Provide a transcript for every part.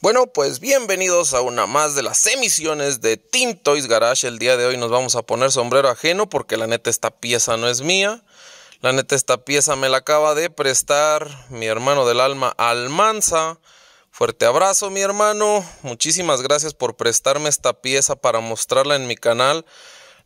Bueno, pues bienvenidos a una más de las emisiones de Team Toys Garage. El día de hoy nos vamos a poner sombrero ajeno porque la neta esta pieza no es mía. La neta esta pieza me la acaba de prestar mi hermano del alma Almanza. Fuerte abrazo mi hermano. Muchísimas gracias por prestarme esta pieza para mostrarla en mi canal.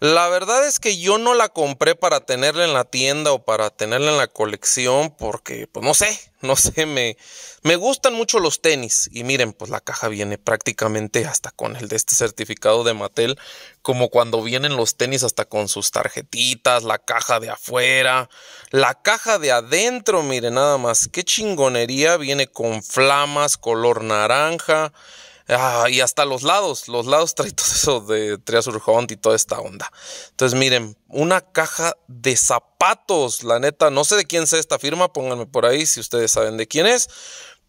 La verdad es que yo no la compré para tenerla en la tienda o para tenerla en la colección porque, pues no sé, no sé, me, me gustan mucho los tenis. Y miren, pues la caja viene prácticamente hasta con el de este certificado de Mattel, como cuando vienen los tenis hasta con sus tarjetitas, la caja de afuera, la caja de adentro, miren nada más, qué chingonería, viene con flamas, color naranja. Ah, y hasta los lados, los lados trae eso de Treasure Hunt y toda esta onda. Entonces, miren, una caja de zapatos, la neta, no sé de quién sea esta firma, pónganme por ahí si ustedes saben de quién es,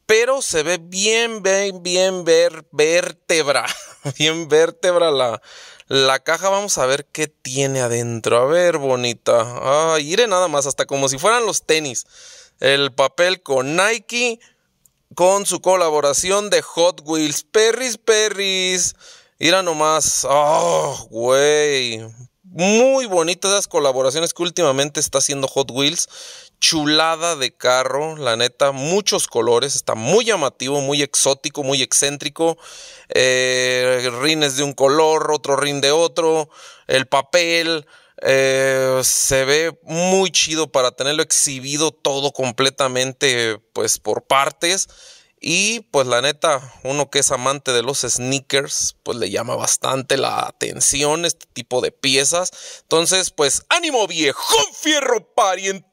pero se ve bien, bien, bien ver, vértebra, bien vértebra la, la caja. Vamos a ver qué tiene adentro. A ver, bonita. Ah, iré nada más, hasta como si fueran los tenis. El papel con Nike, con su colaboración de Hot Wheels. Perris, perris. Mira nomás. Oh, güey. Muy bonitas las colaboraciones que últimamente está haciendo Hot Wheels. Chulada de carro, la neta. Muchos colores. Está muy llamativo, muy exótico, muy excéntrico. Eh, rines de un color, otro rin de otro. El papel. Eh, se ve muy chido para tenerlo exhibido todo completamente pues por partes y pues la neta uno que es amante de los sneakers pues le llama bastante la atención este tipo de piezas entonces pues ánimo viejo fierro pariente